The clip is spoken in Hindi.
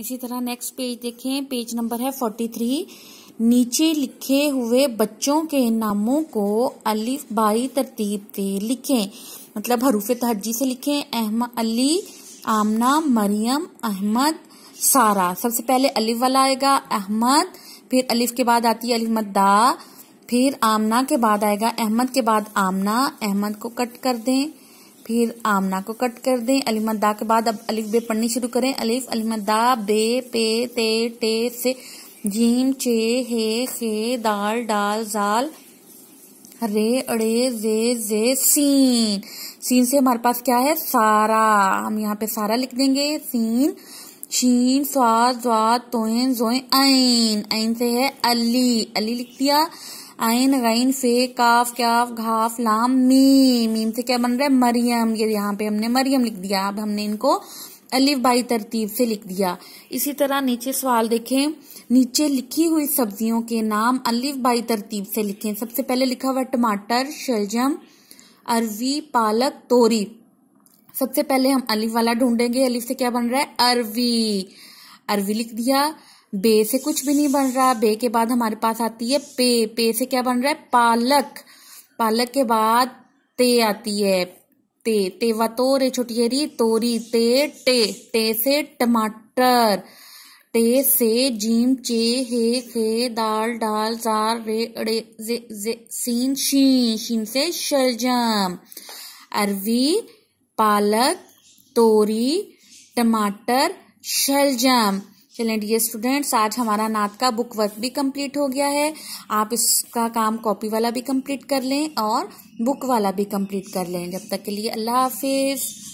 इसी तरह नेक्स्ट पेज देखें पेज नंबर है फोर्टी थ्री नीचे लिखे हुए बच्चों के नामों को अलिफ बाई तरतीब से लिखें मतलब हरूफ तहजी से लिखें अहम अली आमना मरियम अहमद सारा सबसे पहले अलिफ वाला आएगा अहमद फिर अलिफ के बाद आती है अलिफ फिर आमना के बाद आएगा अहमद के बाद आमना अहमद को कट कर दें फिर आमना को कट कर दें दा के बाद अब अलिफ बे पढ़नी शुरू करें अलिफ दा बे पे ते टे से जीम चे हे खे दाल डाल जाल रे अड़े जे जे सीन सीन से हमारे पास क्या है सारा हम यहाँ पे सारा लिख देंगे सीन शीन स्वाद स्वाद तोयन जोए आइन आइन से है अली अली लिख दिया आइन गइन फे काफ क्याफ घाफ लाम मीम मीम से क्या बन रहा है मरियम ये यहाँ पे हमने मरियम लिख दिया अब हमने इनको अलिफ बाई तरतीब से लिख दिया इसी तरह नीचे सवाल देखें नीचे लिखी हुई सब्जियों के नाम अलिफ बाई तरतीब से लिखें सबसे पहले लिखा हुआ टमाटर शलजम अरवी पालक तोरी सबसे पहले हम अलिफ वाला ढूंढेंगे अलिफ से क्या बन रहा है अरवी अरवी लिख दिया बे से कुछ भी नहीं बन रहा बे के बाद हमारे पास आती है पे पे से क्या बन रहा है पालक पालक के बाद ते आती है ते तेवा तो रे छोटी री तोरी ते टे टे से टमाटर टे से जीम चे हे खे दाल डाल जार रे अड़े जे जे सीन शीन शीन से शलजम अरवी पालक तोरी टमाटर शलजम चलें डियर स्टूडेंट्स आज हमारा नात का बुक वर्क भी कंप्लीट हो गया है आप इसका काम कॉपी वाला भी कंप्लीट कर लें और बुक वाला भी कंप्लीट कर लें जब तक के लिए अल्लाह हाफिज़